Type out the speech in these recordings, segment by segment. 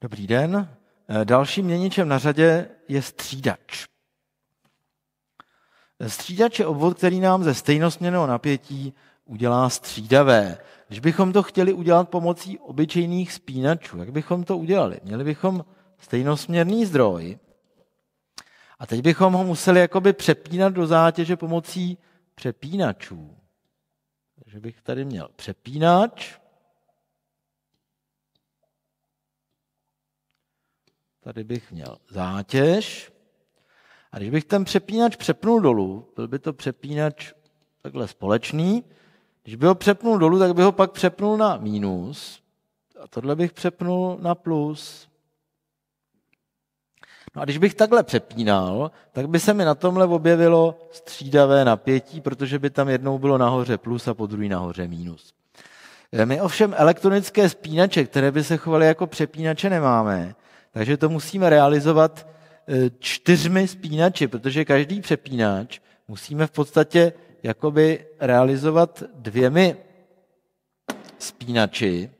Dobrý den. Eh, dalším měničem na řadě je střídač. Eh, střídač je obvod, který nám ze stejnosměrného napětí udělá střídavé. Když bychom to chtěli udělat pomocí obyčejných spínačů, jak bychom to udělali? Měli bychom stejnosměrný zdroj a teď bychom ho museli jakoby přepínat do zátěže pomocí přepínačů. Takže bych tady měl přepínač, Tady bych měl zátěž. A když bych ten přepínač přepnul dolů, byl by to přepínač takhle společný. Když by ho přepnul dolů, tak by ho pak přepnul na mínus. A tohle bych přepnul na plus. No a když bych takhle přepínal, tak by se mi na tomhle objevilo střídavé napětí, protože by tam jednou bylo nahoře plus a po druhý nahoře minus. E, my ovšem elektronické spínače, které by se chovaly jako přepínače, nemáme. Takže to musíme realizovat eh, čtyřmi spínači, protože každý přepínač musíme v podstatě jakoby realizovat dvěmi spínači.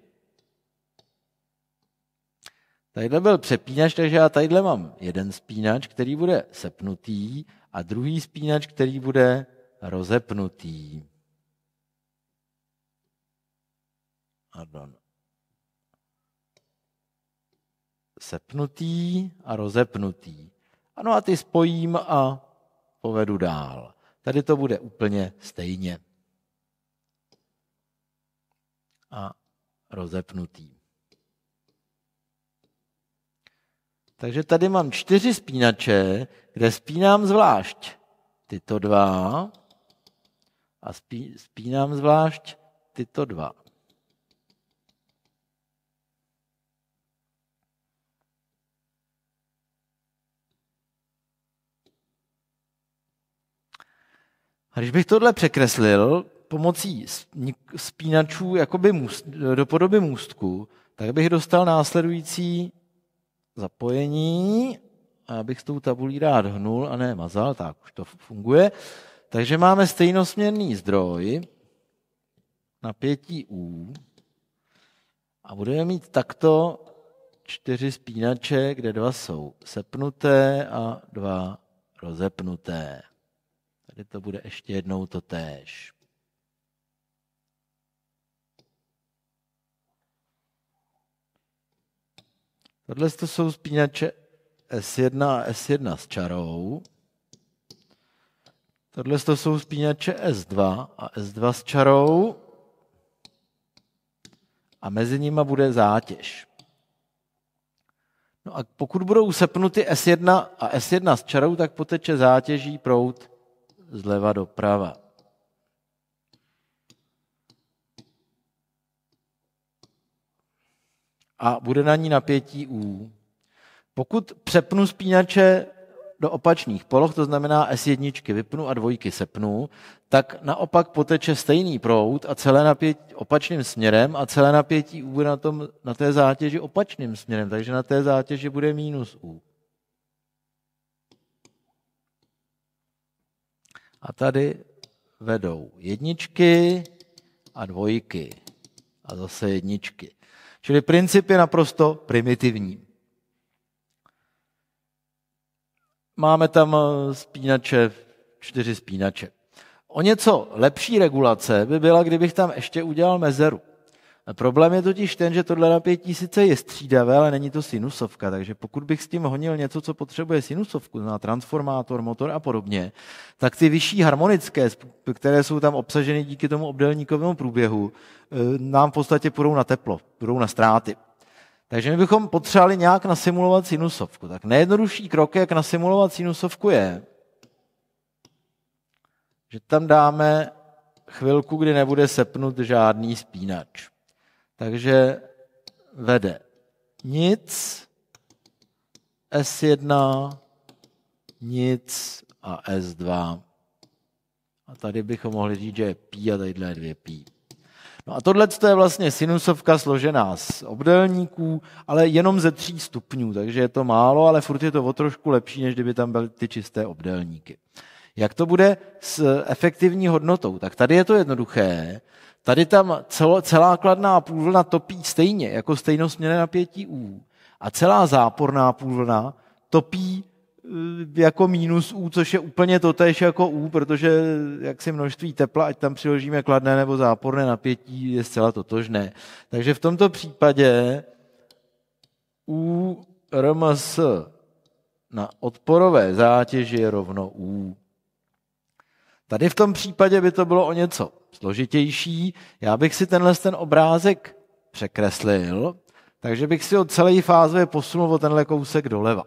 Tadyhle byl přepínač, takže já tadyhle mám jeden spínač, který bude sepnutý a druhý spínač, který bude rozepnutý. Pardon. sepnutý a rozepnutý. Ano a ty spojím a povedu dál. Tady to bude úplně stejně. A rozepnutý. Takže tady mám čtyři spínače, kde spínám zvlášť tyto dva a spí, spínám zvlášť tyto dva. A když bych tohle překreslil pomocí spínačů jakoby můst, do podoby můstku, tak bych dostal následující zapojení a já bych s tou tabulí rád hnul a ne mazal, tak už to funguje. Takže máme stejnosměrný zdroj, napětí U a budeme mít takto čtyři spínače, kde dva jsou sepnuté a dva rozepnuté tady to bude ještě jednou to též. Tohle to jsou spínače S1 a S1 s čarou. Tohle to jsou spínače S2 a S2 s čarou. A mezi nimi bude zátěž. No a pokud budou sepnuty S1 a S1 s čarou, tak poteče zátěží prout zleva doprava. A bude na ní napětí U. Pokud přepnu spínače do opačných poloh, to znamená S1 vypnu a dvojky sepnu, tak naopak poteče stejný proud a celé napětí opačným směrem a celé napětí U bude na, tom, na té zátěži opačným směrem, takže na té zátěži bude minus U. A tady vedou jedničky a dvojky. A zase jedničky. Čili princip je naprosto primitivní. Máme tam eh, spínače, čtyři spínače. O něco lepší regulace by byla, kdybych tam ještě udělal mezeru. Problém je totiž ten, že tohle napětí sice je střídavé, ale není to sinusovka, takže pokud bych s tím honil něco, co potřebuje sinusovku, na transformátor, motor a podobně, tak ty vyšší harmonické, které jsou tam obsaženy díky tomu obdelníkovému průběhu, eh, nám v podstatě půjdou na teplo, půjdou na ztráty. Takže my bychom potřebovali nějak nasimulovat sinusovku. Tak nejjednodušší krok, jak nasimulovat sinusovku, je, že tam dáme chvilku, kdy nebude sepnut žádný spínač. Takže vede nic, S1, nic a S2. A tady bychom mohli říct, že je pí a tady je dvě pí. No a tohle je vlastně sinusovka složená z obdelníků, ale jenom ze tří stupňů, takže je to málo, ale furt je to o trošku lepší, než kdyby tam byly ty čisté obdelníky. Jak to bude s efektivní hodnotou? Tak tady je to jednoduché. Tady tam celo, celá kladná půlvlna topí stejně, jako stejnosměrné napětí U. A celá záporná půlvlna topí eh, jako minus U, což je úplně totéž jako U, protože jak si množství tepla, ať tam přiložíme kladné nebo záporné napětí, je zcela totožné. Takže v tomto případě U RMS na odporové zátěži je rovno U. Tady v tom případě by to bylo o něco složitější. Já bych si tenhle ten obrázek překreslil, takže bych si od celé fáze posunul o tenhle kousek doleva.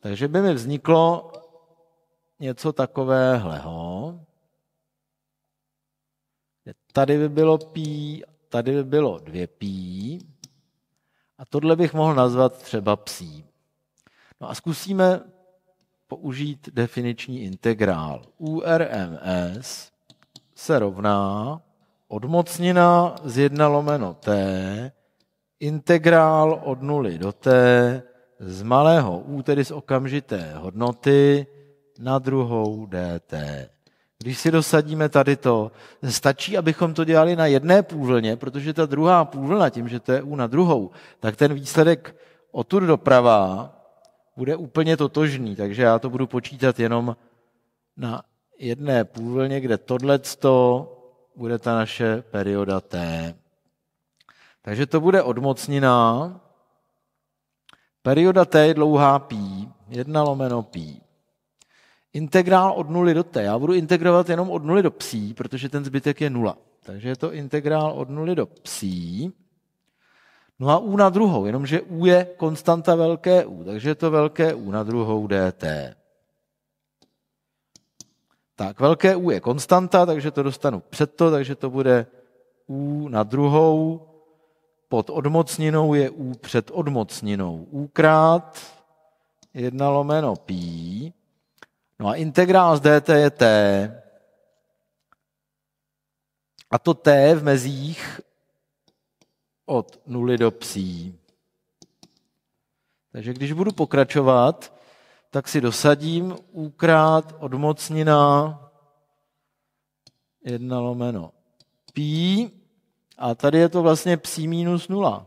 Takže by mi vzniklo něco takového. Tady by bylo pí, tady by bylo dvě pí. A tohle bych mohl nazvat třeba psí. No a zkusíme použít definiční integrál. URMS se rovná odmocnina z 1 lomeno t, integrál od 0 do t z malého u, tedy z okamžité hodnoty, na druhou dt. Když si dosadíme tady to, stačí, abychom to dělali na jedné půlvlně, protože ta druhá půlvlna, tím, že to je u na druhou, tak ten výsledek odtud doprava bude úplně totožný, takže já to budu počítat jenom na jedné půlvlně, kde tohleto bude ta naše perioda T. Takže to bude odmocnina. Perioda T je dlouhá pí, 1 lomeno pí. Integrál od nuly do T. Já budu integrovat jenom od nuly do psí, protože ten zbytek je nula. Takže je to integrál od nuly do psí. No a U na druhou, jenomže U je konstanta velké U, takže je to velké U na druhou dt. Tak, velké U je konstanta, takže to dostanu před to, takže to bude U na druhou. Pod odmocninou je U před odmocninou. U krát 1 lomeno p. No a integrál z dt je t. A to t v mezích od nuly do psí. Takže když budu pokračovat, tak si dosadím úkrát od mocnina 1 lomeno pí a tady je to vlastně psí minus nula.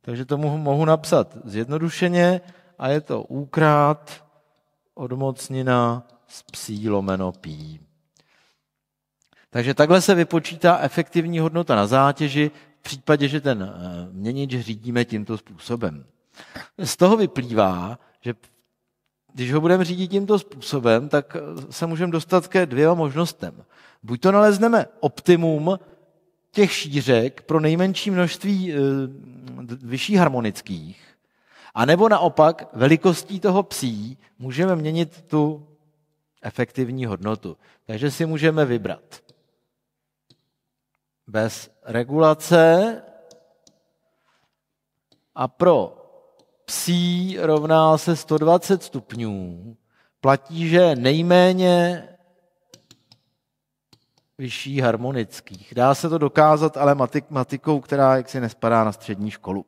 Takže to mohu napsat zjednodušeně a je to úkrát odmocnina z psí lomeno pí. Takže takhle se vypočítá efektivní hodnota na zátěži v případě, že ten eh, měnič řídíme tímto způsobem. Z toho vyplývá, že když ho budeme řídit tímto způsobem, tak eh, se můžeme dostat ke dvěma možnostem. Buď to nalezneme optimum těch šířek pro nejmenší množství eh, vyšší harmonických, anebo naopak velikostí toho psí můžeme měnit tu efektivní hodnotu. Takže si můžeme vybrat bez regulace a pro psí rovná se 120 stupňů. Platí, že nejméně vyšší harmonických. Dá se to dokázat ale matematikou, která jaksi nespadá na střední školu.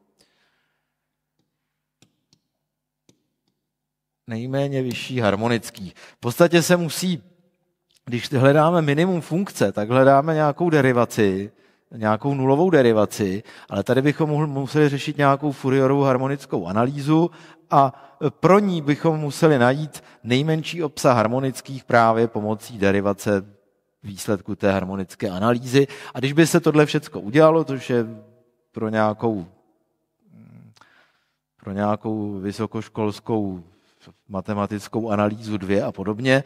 Nejméně vyšší harmonický. V podstatě se musí když hledáme minimum funkce, tak hledáme nějakou derivaci, nějakou nulovou derivaci, ale tady bychom museli řešit nějakou Furiorovou harmonickou analýzu a pro ní bychom museli najít nejmenší obsah harmonických právě pomocí derivace výsledku té harmonické analýzy. A když by se tohle všechno udělalo, což je pro nějakou, pro nějakou vysokoškolskou matematickou analýzu dvě a podobně,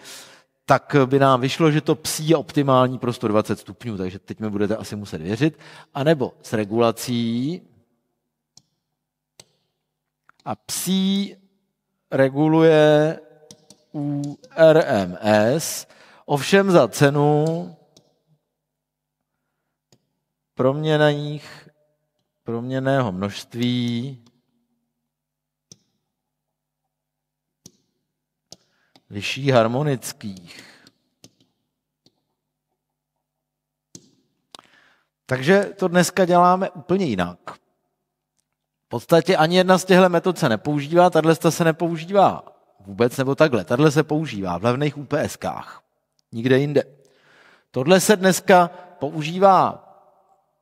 tak by nám vyšlo, že to psí je optimální pro 120 stupňů, takže teď mi budete asi muset věřit. A nebo s regulací a psí reguluje u RMS, ovšem za cenu proměnaných, proměného množství vyšší harmonických. Takže to dneska děláme úplně jinak. V podstatě ani jedna z těchto metod se nepoužívá, tahle se nepoužívá vůbec, nebo takhle. Tahle se používá v levných UPSkách, nikde jinde. Tohle se dneska používá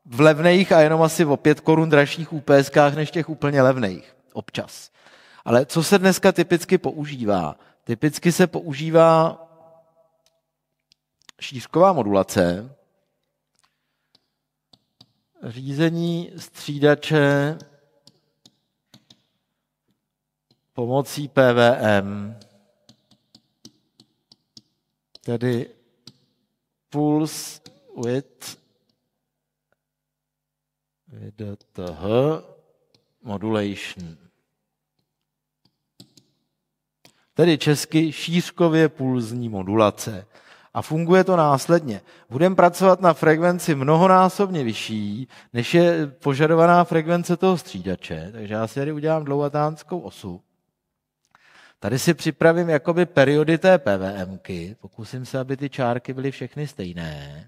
v levných a jenom asi o 5 korun dražších UPSkách než těch úplně levných občas. Ale co se dneska typicky používá? Typicky se používá šířková modulace, řízení střídače pomocí PVM, tedy pulse width VDTH modulation. tedy česky šířkově pulzní modulace. A funguje to následně. Budeme pracovat na frekvenci mnohonásobně vyšší, než je požadovaná frekvence toho střídače. Takže já si tady udělám dlouhatánskou osu. Tady si připravím jakoby periody té PVMky. Pokusím se, aby ty čárky byly všechny stejné.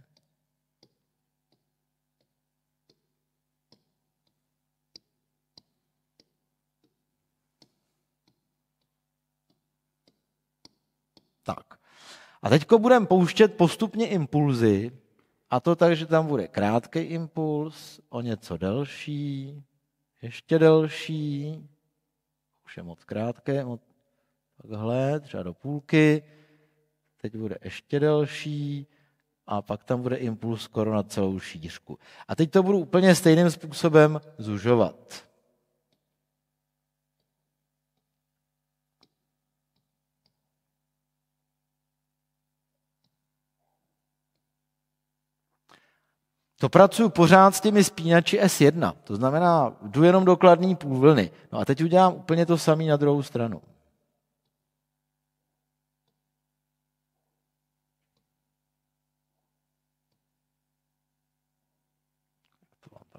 A teď budeme pouštět postupně impulzy, a to tak, že tam bude krátký impuls, o něco delší, ještě delší, už je moc krátké, moc takhle, třeba do půlky, teď bude ještě delší a pak tam bude impuls skoro na celou šířku. A teď to budu úplně stejným způsobem zužovat. to pracuju pořád s těmi spínači S1. To znamená, jdu jenom do kladný půl vlny. No a teď udělám úplně to samé na druhou stranu.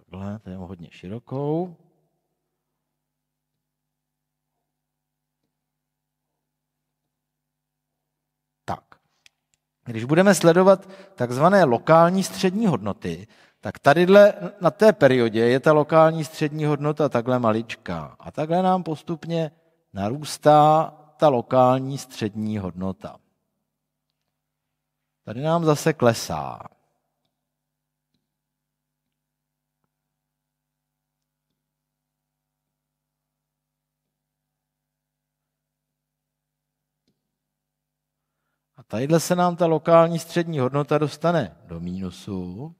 Takhle, to je hodně širokou. Když budeme sledovat takzvané lokální střední hodnoty, tak tadyhle na té periodě je ta lokální střední hodnota takhle maličká. A takhle nám postupně narůstá ta lokální střední hodnota. Tady nám zase klesá. tadyhle se nám ta lokální střední hodnota dostane do mínusu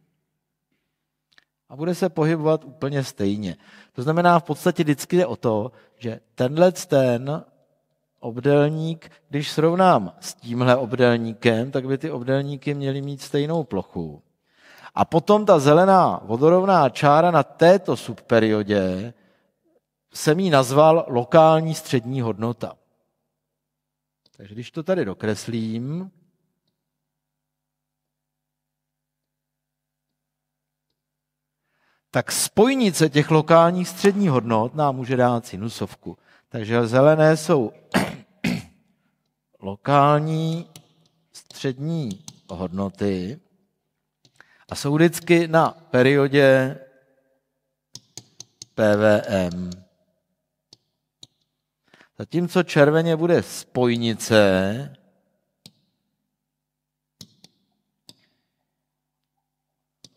a bude se pohybovat úplně stejně. To znamená, v podstatě vždycky jde o to, že tenhle ten obdelník, když srovnám s tímhle obdelníkem, tak by ty obdelníky měly mít stejnou plochu. A potom ta zelená vodorovná čára na této subperiodě jsem ji nazval lokální střední hodnota. Takže když to tady dokreslím, tak spojnice těch lokálních středních hodnot nám může dát sinusovku. Takže zelené jsou lokální střední hodnoty a jsou vždycky na periodě PVM. Zatímco červeně bude spojnice,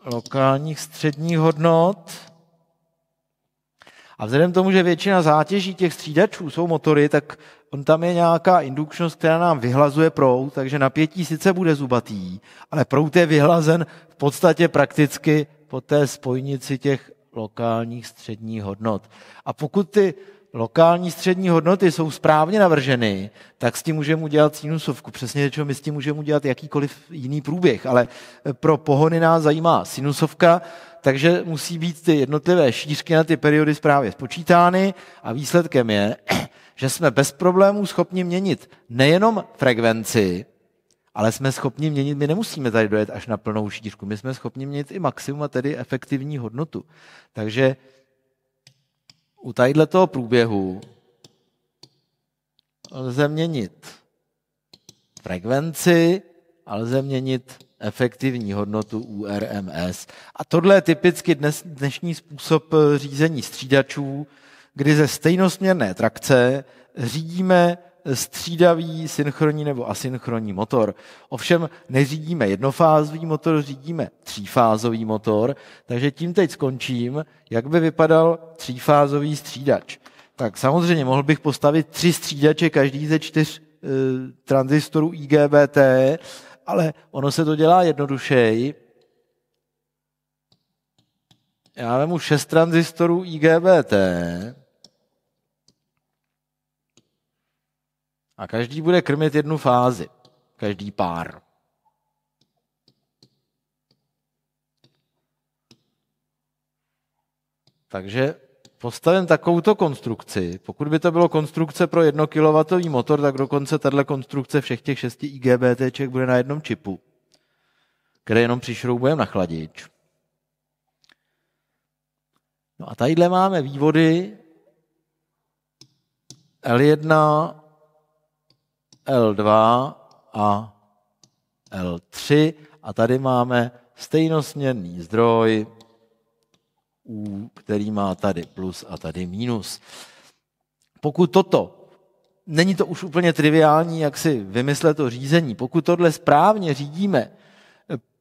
lokálních středních hodnot. A vzhledem k tomu, že většina zátěží těch střídačů jsou motory, tak on tam je nějaká indukčnost, která nám vyhlazuje prout, takže napětí sice bude zubatý, ale prout je vyhlazen v podstatě prakticky po té spojnici těch lokálních středních hodnot. A pokud ty lokální střední hodnoty jsou správně navrženy, tak s tím můžeme udělat sinusovku. Přesně řečeno, my s tím můžeme udělat jakýkoliv jiný průběh, ale eh, pro pohony nás zajímá sinusovka, takže musí být ty jednotlivé šířky na ty periody správně spočítány a výsledkem je, že jsme bez problémů schopni měnit nejenom frekvenci, ale jsme schopni měnit, my nemusíme tady dojet až na plnou šířku, my jsme schopni měnit i maximum a tedy efektivní hodnotu. Takže u toho průběhu lze měnit frekvenci a lze měnit efektivní hodnotu URMS. A tohle je typicky dnes, dnešní způsob eh, řízení střídačů, kdy ze stejnosměrné trakce řídíme střídavý synchronní nebo asynchronní motor. Ovšem neřídíme jednofázový motor, řídíme třífázový motor, takže tím teď skončím, jak by vypadal třífázový střídač. Tak samozřejmě mohl bych postavit tři střídače, každý ze čtyř e, transistorů IGBT, ale ono se to dělá jednodušeji. Já vemu šest transistorů IGBT, A každý bude krmit jednu fázi. Každý pár. Takže postavím takovouto konstrukci. Pokud by to bylo konstrukce pro jednokilovatový motor, tak dokonce tahle konstrukce všech těch šesti IGBTček bude na jednom čipu, který jenom přišroubujeme na chladič. No a tadyhle máme vývody L1, L2 a L3 a tady máme stejnosměrný zdroj, U, který má tady plus a tady minus. Pokud toto, není to už úplně triviální, jak si vymyslet to řízení, pokud tohle správně řídíme eh,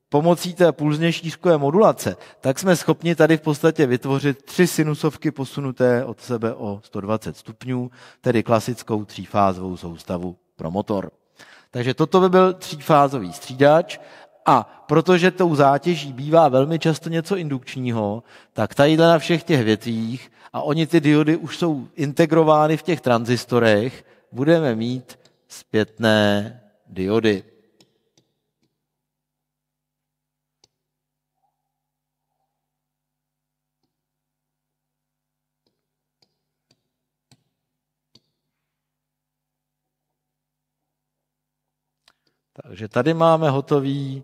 pomocí té pulzně šířkové modulace, tak jsme schopni tady v podstatě vytvořit tři sinusovky posunuté od sebe o 120 stupňů, tedy klasickou třífázovou soustavu pro motor. Takže toto by byl třífázový střídač a protože tou zátěží bývá velmi často něco indukčního, tak tadyhle na všech těch větvích, a oni ty diody už jsou integrovány v těch tranzistorech, budeme mít zpětné diody. Takže tady máme hotový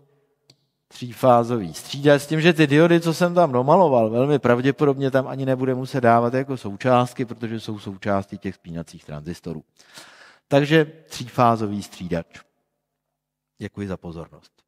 třífázový střídač s tím, že ty diody, co jsem tam domaloval, velmi pravděpodobně tam ani nebude muset dávat jako součástky, protože jsou součástí těch spínacích tranzistorů. Takže třífázový střídač. Děkuji za pozornost.